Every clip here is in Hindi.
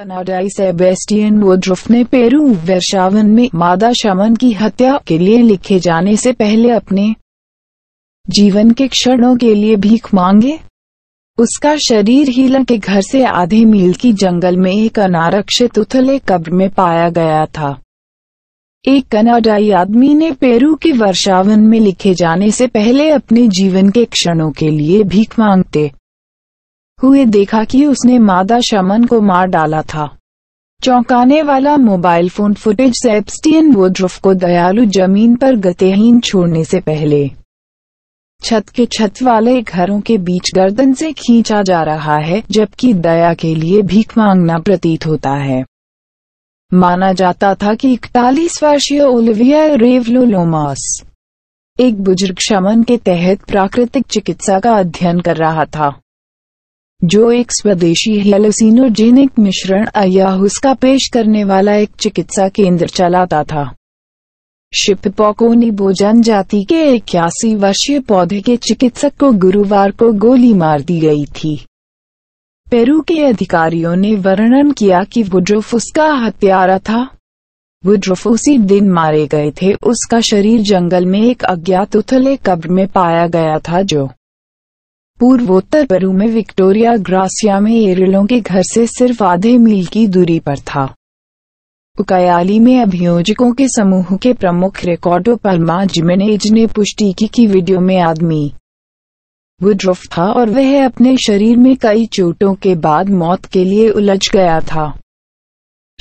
कनाडाई सेबेस्टियन वोड्रुफ ने पेरू वर्षावन में मादा शमन की हत्या के लिए लिखे जाने से पहले अपने जीवन के क्षणों के लिए भीख मांगे उसका शरीर हीला के घर से आधे मील की जंगल में एक अनारक्षित उथले कब्र में पाया गया था एक कनाडाई आदमी ने पेरू के वर्षावन में लिखे जाने से पहले अपने जीवन के क्षणों के लिए भीख मांगते हुए देखा कि उसने मादा शमन को मार डाला था चौंकाने वाला mobile phone footage Sebastian Woodruff को दयालु जमीन पर गतिहीन छोड़ने से पहले छत के छत वाले घरों के बीच गर्दन से खींचा जा रहा है जबकि दया के लिए भीख मांगना प्रतीत होता है माना जाता था कि इकतालीस वर्षीय ओलिविया रेवलोलोमास एक बुजुर्ग शमन के तहत प्राकृतिक चिकित्सा का अध्ययन कर रहा था जो एक स्वदेशी हेलोसिनोजेनिक मिश्रण अयाहुस पेश करने वाला एक चिकित्सा केंद्र चलाता था शिपपोकोनी बोजन जाति के इक्यासी वर्षीय पौधे के चिकित्सक को गुरुवार को गोली मार दी गई थी पेरू के अधिकारियों ने वर्णन किया कि वुड्रोफ उसका हत्यारा था वुड्रोफ उसी दिन मारे गए थे उसका शरीर जंगल में एक अज्ञात उथले कब्र में पाया गया था जो पूर्वोत्तर परू में विक्टोरिया ग्रासिया में एरलों के घर से सिर्फ आधे मील की दूरी पर था उकयाली में अभियोजकों के समूह के प्रमुख रिकॉर्डो परमा जिमेनेज ने पुष्टि की कि वीडियो में आदमी वुड्रोफ था और वह अपने शरीर में कई चोटों के बाद मौत के लिए उलझ गया था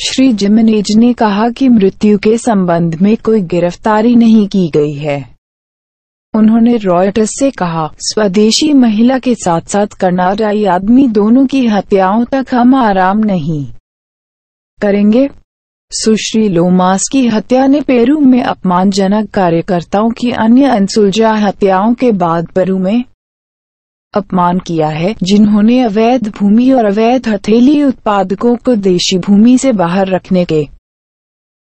श्री जिमनेज ने कहा कि मृत्यु के संबंध में कोई गिरफ्तारी नहीं की गई है उन्होंने रॉयटर्स से कहा स्वदेशी महिला के साथ साथ कर्नाडाई आदमी दोनों की हत्याओं तक हम आराम नहीं करेंगे सुश्री लोमास की हत्या ने पेरू में अपमानजनक कार्यकर्ताओं की अन्य अनसुलझा हत्याओं के बाद पेरू में अपमान किया है जिन्होंने अवैध भूमि और अवैध हथेली उत्पादकों को देशी भूमि से बाहर रखने के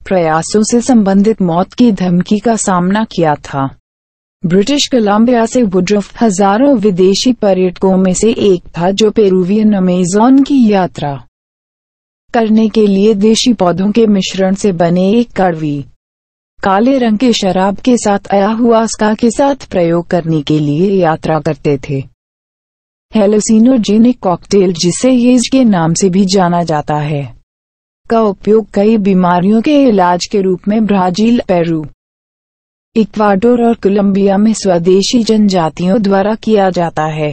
प्रयासों से संबंधित मौत की धमकी का सामना किया था ब्रिटिश कोलंबिया से वुड्रफ हजारों विदेशी पर्यटकों में से एक था जो पेरुवियन अमेजोन की यात्रा करने के लिए देशी पौधों के मिश्रण से बने एक कड़वी काले रंग के शराब के साथ आया हुआ स्का के साथ प्रयोग करने के लिए यात्रा करते थे हेलोसिनोजेनिक कॉकटेल जिसे येज के नाम से भी जाना जाता है का उपयोग कई बीमारियों के इलाज के रूप में ब्राजील पेरू इक्वाडोर और कोलंबिया में स्वदेशी जनजातियों द्वारा किया जाता है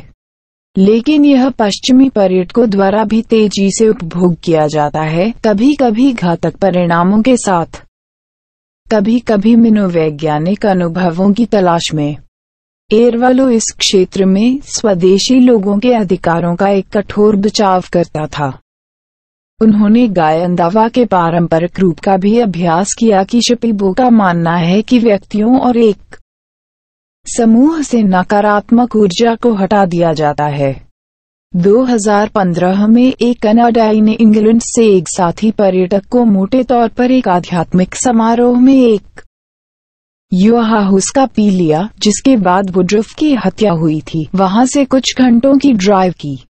लेकिन यह पश्चिमी पर्यटकों द्वारा भी तेजी से उपभोग किया जाता है कभी कभी घातक परिणामों के साथ कभी कभी मनोवैज्ञानिक अनुभवों की तलाश में एरवालो इस क्षेत्र में स्वदेशी लोगों के अधिकारों का एक कठोर बचाव करता था उन्होंने गायन दावा के पारंपरिक रूप का भी अभ्यास किया कि शपीबो का मानना है कि व्यक्तियों और एक समूह से नकारात्मक ऊर्जा को हटा दिया जाता है 2015 में एक कनाडाई ने इंग्लैंड से एक साथी पर्यटक को मोटे तौर पर एक आध्यात्मिक समारोह में एक युवा हुस्का पी लिया जिसके बाद वुड्रफ की हत्या हुई थी वहां से कुछ घंटों की ड्राइव की